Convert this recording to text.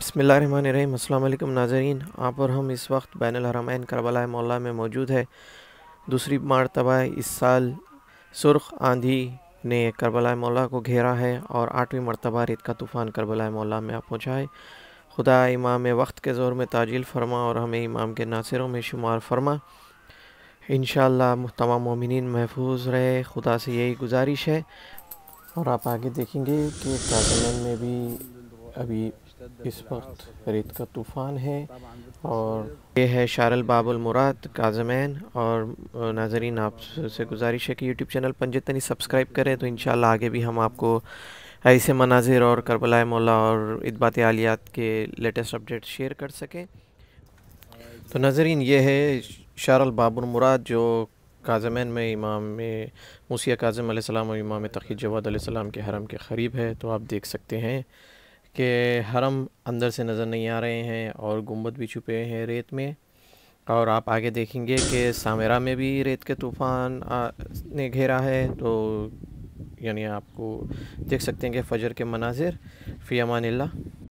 बसमिल अल्लाम नाजरीन आप और हम इस वक्त बैन अरम करबला मौला में मौजूद है दूसरी मरतबा इस साल सुर्ख आंधी ने करबला मौला को घेरा है और आठवीं मरतबा रेत का तूफ़ान करबला मौला में आप पहुँचा है खुदा इमाम वक्त के ज़ोर में ताजील फरमा और हमें इमाम के नासिरों में शुमार फरमा इन तमाम ममिन महफूज रहे खुदा से यही गुजारिश है और आप आगे देखेंगे कि में भी अभी इस वक्त रेत का तूफ़ान है और ये है शारल बाबुल मुराद काजमैन और नाजरीन आप से गुजारिश है कि यूट्यूब चैनल पंजतनी सब्सक्राइब करें तो इन आगे भी हम आपको ऐसे मनाजिर और करबला मौला और इतबात आलियात के लेटेस्ट अपडेट शेयर कर सकें तो नाजरीन ये है शारल बाबुल मुराद जो काजमैन में इमाम मूसिया काजम और इमाम तकी जवाद के हरम के करीब है तो आप देख सकते हैं कि हरम अंदर से नज़र नहीं आ रहे हैं और गुम्बद भी छुपे हैं रेत में और आप आगे देखेंगे कि सामेरा में भी रेत के तूफ़ान ने घेरा है तो यानी आपको देख सकते हैं कि फ़जर के मनाजिर फ़ी अमान